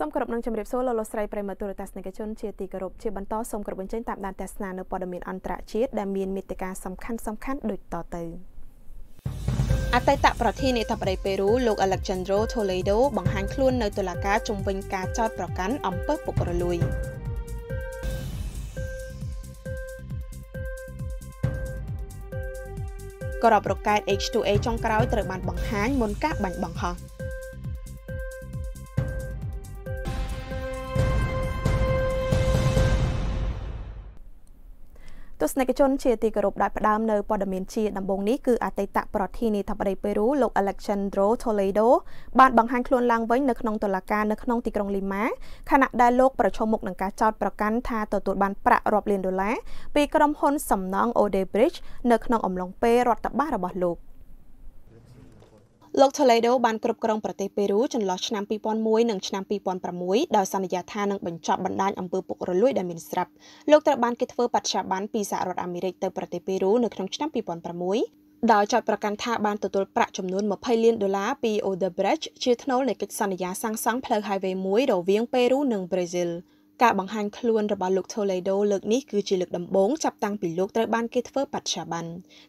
សូមគោរពនឹងជម្រាបសួរលោកលោកស្រីប្រិមត្តទូរទស្សនិកជនជាទីគោរពជាបន្តសូមគោរពអញ្ជើញតាមដានទស្សនានៅព័ត៌មានអន្តរជាតិដែលមានមេតិការសំខាន់សំខាន់ដូចតទៅអតីតប្រធានាធិបតីប៉េរូលោក Alejandro Toledo បង្ហាញខ្លួន នៅតុលាការជំវិញការចោទប្រកាន់អំពើពុករលួយក្របរកែត H2A ចុងក្រោយត្រូវបានបង្ហាញមុនការបាញ់បង្ហោះស្សនិកជនជាទីគោរពដែលផ្ដើមនៅព័ត៌មានជាដំបូងនេះគឺអតីតប្រធានាធិបតីប៉េរូលោក Alexandro Toledo បានបង្ហាញខ្លួនឡើងវិញនៅក្នុងតុលាការនៅក្នុងទីក្រុងលីម៉ាខណៈដែលលោកប្រឈមមុខនឹងការចោទប្រកាន់ថាទទួលបាន ប្រាក់រាប់លានដុល្លារពីក្រុមហ៊ុនសំណង់ Odebrecht នៅ ក្នុងអំឡុងពេលរដ្ឋបាលរបស់លោកលោក Toledo បានគ្រប់គ្រងប្រទេសប៉េរូចន្លោះឆ្នាំ2001និងឆ្នាំ2006ដោយសន្យាថានឹងបញ្ចប់បណ្ដាញអំពើពុករលួយដែលមានស្រាប់លោកត្រូវបានគេធ្វើបច្ឆាប័នពីសហរដ្ឋអាមេរិកទៅប្រទេសប៉េរូនៅក្នុងឆ្នាំ2006ដោយចោទប្រកាន់ថាបានទទួលប្រាក់ចំនួន20លានដុល្លារពី Odebrecht ជាថ្នូលនៃកិច្ចសន្យាសាងសង់ផ្លូវ highway 1រវាងប៉េរូនិងប្រេស៊ីល។ការបង្ហាញខ្លួនរបស់លោក Toledo លើកនេះគឺជាលើកដំបូងចាប់តាំងពីលោកត្រូវបានគេធ្វើបច្ឆាប័ន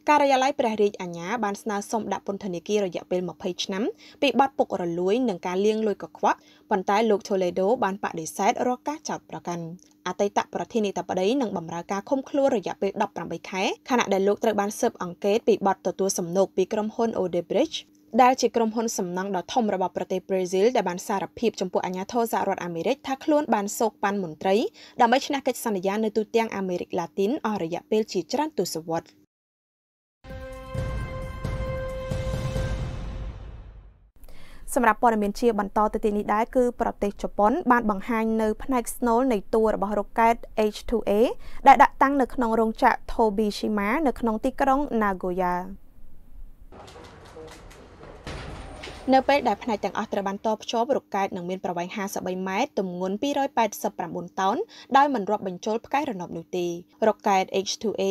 ការិយាល័យព្រះរាជអាជ្ញាបានស្នើសុំដាក់ពន្ធនាគាររយៈពេល20ឆ្នាំពីបទពុករលួយនិងការលាងលុយកខ្វក់ប៉ុន្តែលោក Toledo បានបដិសេធរាល់ការចោទប្រកាន់អតីតប្រធានាធិបតីនឹងបម្រើការឃុំខ្លួនរយៈពេល18ខែខណៈដែលលោកត្រូវបានស៊ើបអង្កេតពីបទទទួលសំណូកពីក្រុមហ៊ុន Odebrecht ដែលជាក្រុមហ៊ុនសំណង់ដ៏ធំរបស់ប្រទេសប្រេស៊ីលដែលបានសារភាពចំពោះអាញាធរសហរដ្ឋអាមេរិកថាខ្លួនបានសោកប៉ាន់មន្ត្រី ដើម្បីឈ្នះកិច្ចសន្យានៅទូទាំងអាមេរិកឡាទីនអស់រយៈពេលជាច្រើនទសវត្សរ៍សម្រាប់ព័ត៌មានជាបន្តទៅទីនេះដែរគឺប្រទេសជប៉ុនបាន បង្ហាញ នៅ ផ្នែកស្នូលនៃតួរបស់រ៉ុកែត H2A ដែលដាក់តាំងនៅក្នុងរោងចក្រ Tobishima នៅក្នុងទីក្រុង Nagoya នៅពេលដែលផ្នែកទាំងអស់ត្រូវបានតភ្ជាប់រកកែតនឹងមានប្រវែង53ម៉ែត្រទម្ងន់289តោនដោយមិនរាប់បញ្ចូលផ្កាយរណបនោះទេរកកែត H2A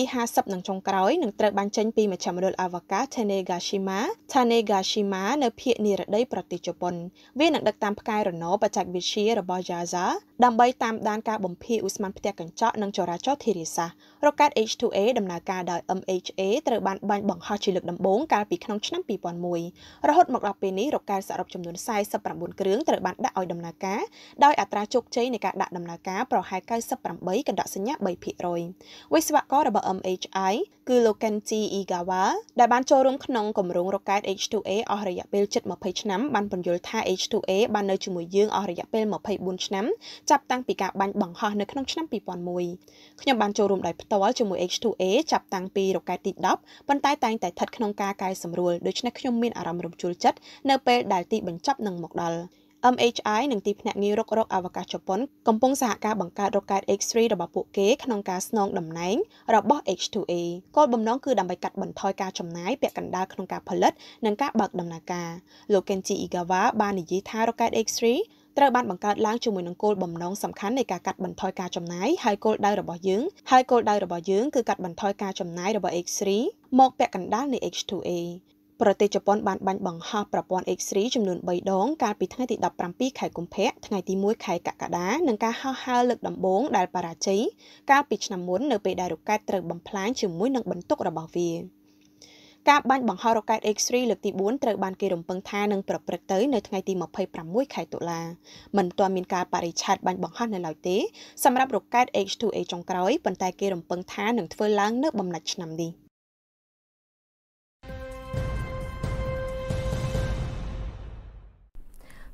ទី50នឹងចុងក្រោយនឹងត្រូវបានចេញពីមជ្ឈមណ្ឌលអវកាស Tanegashima Tanegashima នៅភូមិនិរដីប្រទេសជប៉ុនវានឹងដឹកតាមផ្កាយរណបបច្ចេកវិទ្យារបស់ JAXA ដើម្បីតាមដានការបំភាយឧស្ម័នផ្ទះកញ្ចក់និងចរាចរណ៍ធារាសាស្ត្ររកកែត H2A ដំណើរការដោយ MHA ត្រូវបានបាញ់បង្ហោះជាលើកដំបូងកាលពីក្នុងឆ្នាំ2001រហូតមកដល់ពេលនេះរកែសរុបចំនួន49គ្រឿងត្រូវបានដាក់ឲ្យដំណើរការដោយអត្រាជោគជ័យនៃការដាក់ដំណើរការប្រហែល98កណ្ដកសញ្ញា3%វិស្វកររបស់ MHI គឺ Lokenji Igawa ដែលបានចូលរួមក្នុងគម្រោងរកែ H2A អស់រយៈពេលជិត20ឆ្នាំបានពន្យល់ថា H2A បាននៅជាមួយយើងអស់រយៈពេល24ឆ្នាំចាប់តាំងពីការបាញ់បង្ហោះនៅក្នុងឆ្នាំ2001ខ្ញុំបានចូលរួមដោយផ្ទាល់ជាមួយ H2A ចាប់តាំងពីរកែទី10ប៉ុន្តែតែងតែស្ថិតក្នុងការកែសម្រួលដូច្នេះខ្ញុំមានអារម្មណ៍រំជួលចិត្តនៅពេលដែលទីបញ្ចប់នឹងមកដល់ MHI និងទីភ្នាក់ងាររករកអវកាសជប៉ុនកំពុងសហការបង្កើតរកែត X3 របស់ពួកគេក្នុងការស្នងតំណែងរបស់ H2A គោលបំណងគឺដើម្បីកាត់បន្ថយការចំណាយពាក់កណ្ដាលក្នុងការផលិតនិងការបើកដំណើរការលោក Kenji Igawa បាននិយាយថារកែត X3 ត្រូវបានបង្កើតឡើងជាមួយនឹងគោលបំណងសំខាន់នៃការកាត់បន្ថយការចំណាយហើយគោលដៅរបស់យើងហើយគោលដៅរបស់យើងគឺកាត់បន្ថយការចំណាយរបស់ X3 មកពាក់កណ្ដាលនៃ H2A ប្រទេសជប៉ុនបានបាញ់បង្ហោះប្រព័ន្ធ X-ray ចំនួន3ដងកាលពីថ្ងៃទី17ខែកុម្ភៈថ្ងៃទី1ខែកក្កដានិងការហោះហើរលើកដំបូងដែលបរាជ័យកាលពីឆ្នាំមុននៅពេលដែលរ៉ុកែតត្រូវបំផ្លាញជាមួយនឹងបន្ទុករបស់វាការបាញ់បង្ហោះរ៉ុកែត X-3 លើកទី4ត្រូវបានគេរំពឹងថានឹងប្រព្រឹត្តទៅនៅថ្ងៃទី26ខែតុលាមិនទាន់មានការបរិឆេទបាញ់បង្ហោះនៅឡើយទេសម្រាប់រ៉ុកែត H2A ចុងក្រោយប៉ុន្តែគេរំពឹងថានឹងធ្វើឡើងនៅបំណាច់ឆ្នាំនេះ។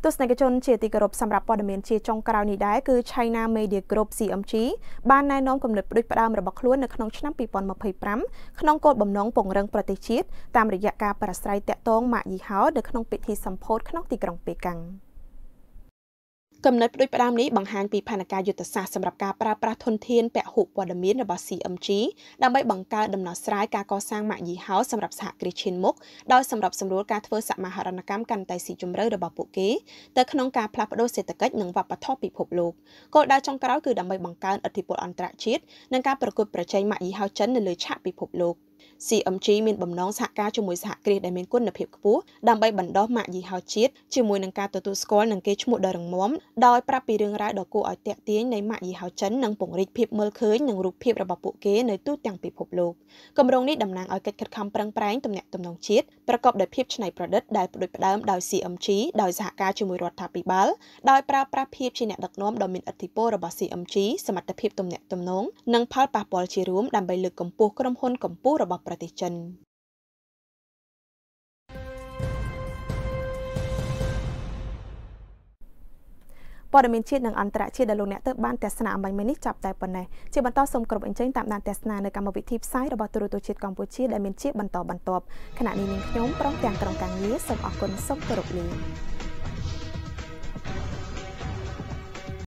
ទស្សនិកជនជាទីគោរពសម្រាប់ព័ត៌មានជាចុងក្រោយនេះដែរគឺ China Media Group CMG បានណែនាំគំនិតផ្ដួចផ្ដើមរបស់ខ្លួននៅក្នុងឆ្នាំ2025ក្នុងគោលបំណងពង្រឹងប្រទេសជាតិតាមរយៈការប្រស្រ័យតាក់ទងម៉ាកយីហោនៅក្នុង ពិធីសម្ពោធក្នុងទីក្រុងប៉េកាំង។គំនិតផ្ដួចផ្ដើមនេះបង្ហាញពីផែនការយុទ្ធសាស្ត្រសម្រាប់ការប្រើប្រាស់ធនធានពហុព័ត៌មានរបស់ CMG ដើម្បីបង្កើតដំណោះស្រាយការកសាងម៉ាកយីហោសម្រាប់សហគ្រាសឈានមុខដោយសម្រាប់សម្រួលការធ្វើសមាហរណកម្មកាន់តែស៊ីជម្រៅរបស់ពួកគេទៅក្នុងការផ្លាស់ប្ដូរសេដ្ឋកិច្ចនិងវប្បធម៌ពិភពលោកគោលដៅចុងក្រោយគឺដើម្បីបង្កើនឥទ្ធិពលអន្តរជាតិនិងការប្រកួតប្រជែងម៉ាកយីហោចិននៅលើឆាកពិភពលោក។ CMG មានបំណងសហការជាមួយសហគ្រាសដែលមានគុណភាពខ្ពស់ដើម្បីបណ្ដុះម៉ាកយីហោជាតិជាមួយនឹងការទទួលស្គាល់និងគេឈ្មោះដ៏រឹងមាំដោយប្រាប់ពីរឿងរ៉ាវដ៏គួរឲ្យទាក់ទាញនៃម៉ាកយីហោចិននិងពង្រីកភាពមើលឃើញនិងរូបភាពរបស់ពួកគេនៅទូទាំងពិភពលោកគម្រោងនេះតំណាងឲ្យកិច្ចខិតខំប្រឹងប្រែងទំនាក់ទំនងជាតិប្រកបដោយភាពច្នៃប្រឌិតដែលផ្ដួចផ្ដើមដោយ CMG ដោយសហការជាមួយរដ្ឋាភិបាលដោយប្រើប្រាស់ភាពជាអ្នកដឹកនាំដ៏មានឥទ្ធិពលរបស់ CMG សមត្ថភាពទំនាក់ទំនងនិងផលប៉ះពាល់ជារួមដើម្បីលើកកម្ពស់ក្រុមហ៊ុនកម្ពុជារបស់ប្រទេសចិនព័ត៌មានជាតិនិងអន្តរជាតិដែលលោកអ្នកទើបបានទស្សនាអំបញ្ញមិញនេះចាប់តែប៉ុណ្ណេះជាបន្តសូមគ្រប់អញ្ជើញតាមដានទស្សនានៅកម្មវិធីផ្សាយរបស់ទូរទស្សន៍ជាតិកម្ពុជាដែលមានជាបន្តបន្ទាប់ខណៈនេះនាងខ្ញុំព្រមទាំងក្រុមការងារសូមអរគុណសូមគោរពលា